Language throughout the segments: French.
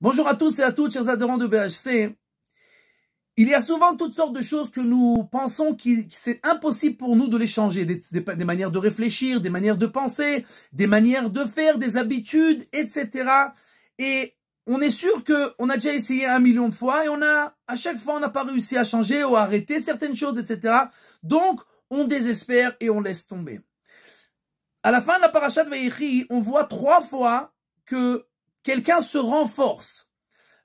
Bonjour à tous et à toutes, chers adhérents de BHC. Il y a souvent toutes sortes de choses que nous pensons que c'est impossible pour nous de les changer, des, manières de réfléchir, des manières de penser, des manières de faire, des habitudes, etc. Et on est sûr qu'on a déjà essayé un million de fois et on a, à chaque fois, on n'a pas réussi à changer ou à arrêter certaines choses, etc. Donc, on désespère et on laisse tomber. À la fin de la parachat de Vayechi, on voit trois fois que quelqu'un se renforce.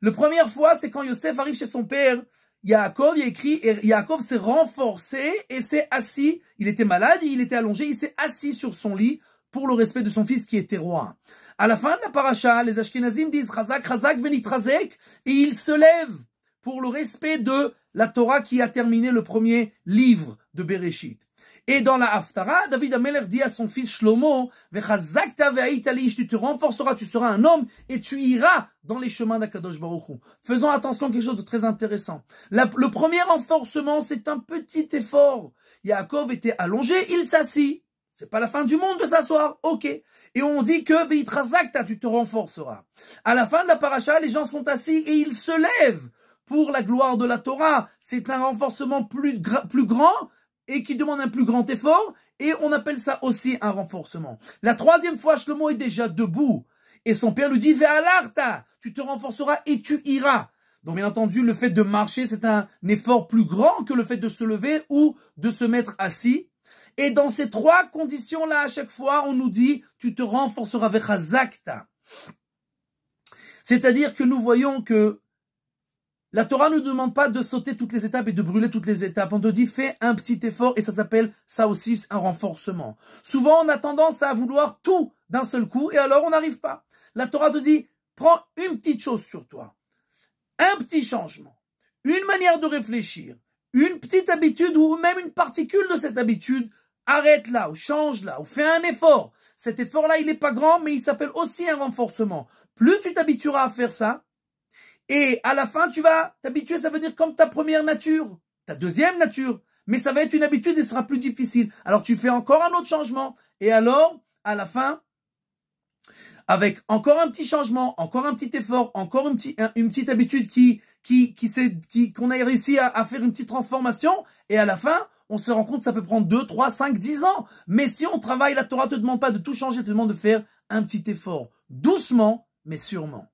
La première fois, c'est quand Yosef arrive chez son père, Yaakov, il écrit, et Yaakov s'est renforcé et s'est assis. Il était malade, il était allongé, il s'est assis sur son lit pour le respect de son fils qui était roi. À la fin de la paracha, les Ashkenazim disent Razak, venit Venitrazek, et il se lève pour le respect de la Torah qui a terminé le premier livre de Bereshit. Et dans la Haftara, David Ameler dit à son fils Shlomo, tu te renforceras, tu seras un homme et tu iras dans les chemins d'Akadosh Baruch Hu. Faisons attention à quelque chose de très intéressant. le premier renforcement, c'est un petit effort. Yaakov était allongé, il s'assit. C'est pas la fin du monde de s'asseoir, ok. Et on dit que Veitrazakta, tu te renforceras. À la fin de la paracha, les gens sont assis et ils se lèvent pour la gloire de la Torah. C'est un renforcement plus grand et qui demande un plus grand effort, et on appelle ça aussi un renforcement. La troisième fois, Shlomo est déjà debout, et son père lui dit, Ve'alarta, tu te renforceras et tu iras. Donc bien entendu, le fait de marcher, c'est un effort plus grand que le fait de se lever ou de se mettre assis. Et dans ces trois conditions-là, à chaque fois, on nous dit, tu te renforceras, Ve'chazakta. C'est-à-dire que nous voyons que la Torah ne demande pas de sauter toutes les étapes et de brûler toutes les étapes. On te dit fais un petit effort et ça s'appelle ça aussi un renforcement. Souvent on a tendance à vouloir tout d'un seul coup et alors on n'arrive pas. La Torah te dit prends une petite chose sur toi, un petit changement, une manière de réfléchir, une petite habitude ou même une particule de cette habitude arrête là ou change là ou fais un effort. Cet effort-là, il n'est pas grand, mais il s'appelle aussi un renforcement. Plus tu t'habitueras à faire ça, et à la fin, tu vas t'habituer, ça va venir comme ta première nature, ta deuxième nature. Mais ça va être une habitude et sera plus difficile. Alors tu fais encore un autre changement. Et alors, à la fin, avec encore un petit changement, encore un petit effort, encore une, petite habitude qui qui qui qui qu'on a réussi à, faire une petite transformation et à la fin on se rend compte que ça peut prendre 2, trois, cinq, dix ans. Mais si on travaille, la Torah te demande pas de tout changer, elle te demande de faire un petit effort, doucement mais sûrement.